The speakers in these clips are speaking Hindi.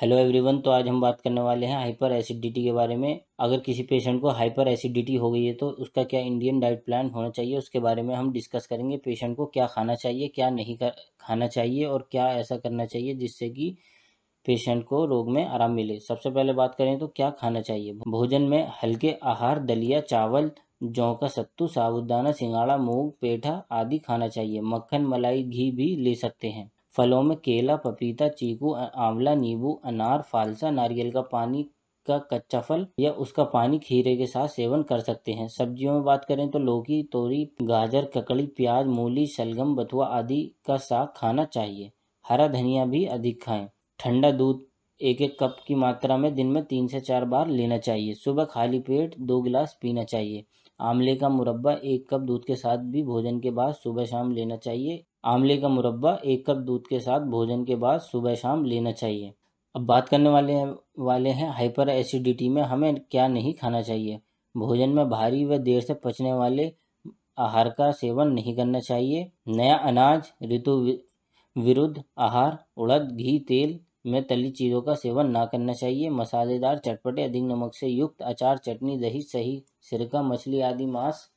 हेलो एवरीवन तो आज हम बात करने वाले हैं हाइपर एसिडिटी के बारे में अगर किसी पेशेंट को हाइपर एसिडिटी हो गई है तो उसका क्या इंडियन डाइट प्लान होना चाहिए उसके बारे में हम डिस्कस करेंगे पेशेंट को क्या खाना चाहिए क्या नहीं खाना चाहिए और क्या ऐसा करना चाहिए जिससे कि पेशेंट को रोग में आराम मिले सबसे पहले बात करें तो क्या खाना चाहिए भोजन में हल्के आहार दलिया चावल जौ का सत्तू साबुदाना सिंगाड़ा मूंग पेठा आदि खाना चाहिए मक्खन मलाई घी भी ले सकते हैं फलों में केला पपीता चीकू आंवला नींबू अनार फालसा नारियल का पानी का कच्चा फल या उसका पानी खीरे के साथ सेवन कर सकते हैं सब्जियों में बात करें तो लौकी तोरी गाजर ककड़ी प्याज मूली शलगम बथुआ आदि का साग खाना चाहिए हरा धनिया भी अधिक खाएं ठंडा दूध एक एक कप की मात्रा में दिन में तीन से चार बार लेना चाहिए सुबह खाली पेट दो गिलास पीना चाहिए आंवले का मुरब्बा एक कप दूध के साथ भी भोजन के बाद सुबह शाम लेना चाहिए आंवले का मुरब्बा एक कप दूध के साथ भोजन के बाद सुबह शाम लेना चाहिए अब बात करने वाले वाले हैं हाइपर एसिडिटी में हमें क्या नहीं खाना चाहिए भोजन में भारी व देर से पचने वाले आहार का सेवन नहीं करना चाहिए नया अनाज ऋतु विरुद्ध आहार उड़द घी तेल में तली चीज़ों का सेवन ना करना चाहिए मसालेदार चटपटे अधिक नमक से युक्त अचार चटनी दही सही सिरका मछली आदि मांस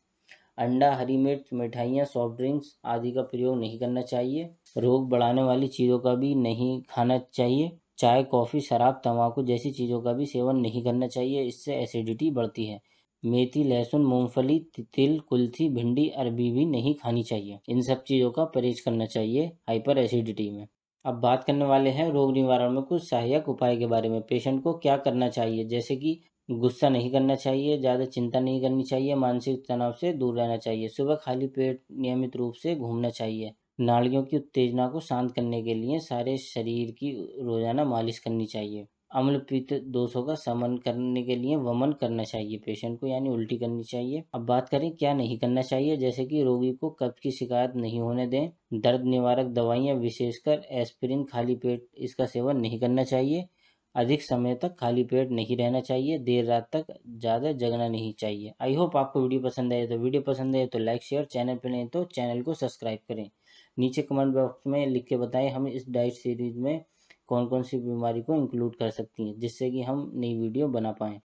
अंडा हरी मिर्च मिठाइयाँ सॉफ्ट ड्रिंक्स आदि का प्रयोग नहीं करना चाहिए रोग बढ़ाने वाली चीज़ों का भी नहीं खाना चाहिए चाय कॉफ़ी शराब तंबाकू जैसी चीज़ों का भी सेवन नहीं करना चाहिए इससे एसिडिटी बढ़ती है मेथी लहसुन मूंगफली तिल कुल्थी भिंडी अरबी भी नहीं खानी चाहिए इन सब चीज़ों का परहेज करना चाहिए हाइपर एसिडिटी में अब बात करने वाले हैं रोग निवारण में कुछ सहायक उपाय के बारे में पेशेंट को क्या करना चाहिए जैसे कि गुस्सा नहीं करना चाहिए ज़्यादा चिंता नहीं करनी चाहिए मानसिक तनाव से दूर रहना चाहिए सुबह खाली पेट नियमित रूप से घूमना चाहिए नाड़ियों की उत्तेजना को शांत करने के लिए सारे शरीर की रोजाना मालिश करनी चाहिए अम्ल पित्त दोषों का समन करने के लिए वमन करना चाहिए पेशेंट को यानी उल्टी करनी चाहिए अब बात करें क्या नहीं करना चाहिए जैसे कि रोगी को कब्ज की शिकायत नहीं होने दें दर्द निवारक दवाइयां विशेषकर एस्पिरिन खाली पेट इसका सेवन नहीं करना चाहिए अधिक समय तक खाली पेट नहीं रहना चाहिए देर रात तक ज़्यादा जगना नहीं चाहिए आई होप आपको वीडियो पसंद आए तो वीडियो पसंद आए तो लाइक शेयर चैनल पर नहीं तो चैनल को सब्सक्राइब करें नीचे कमेंट बॉक्स में लिख के बताएं हम इस डाइट सीरीज में कौन कौन सी बीमारी को इंक्लूड कर सकती हैं जिससे कि हम नई वीडियो बना पाएँ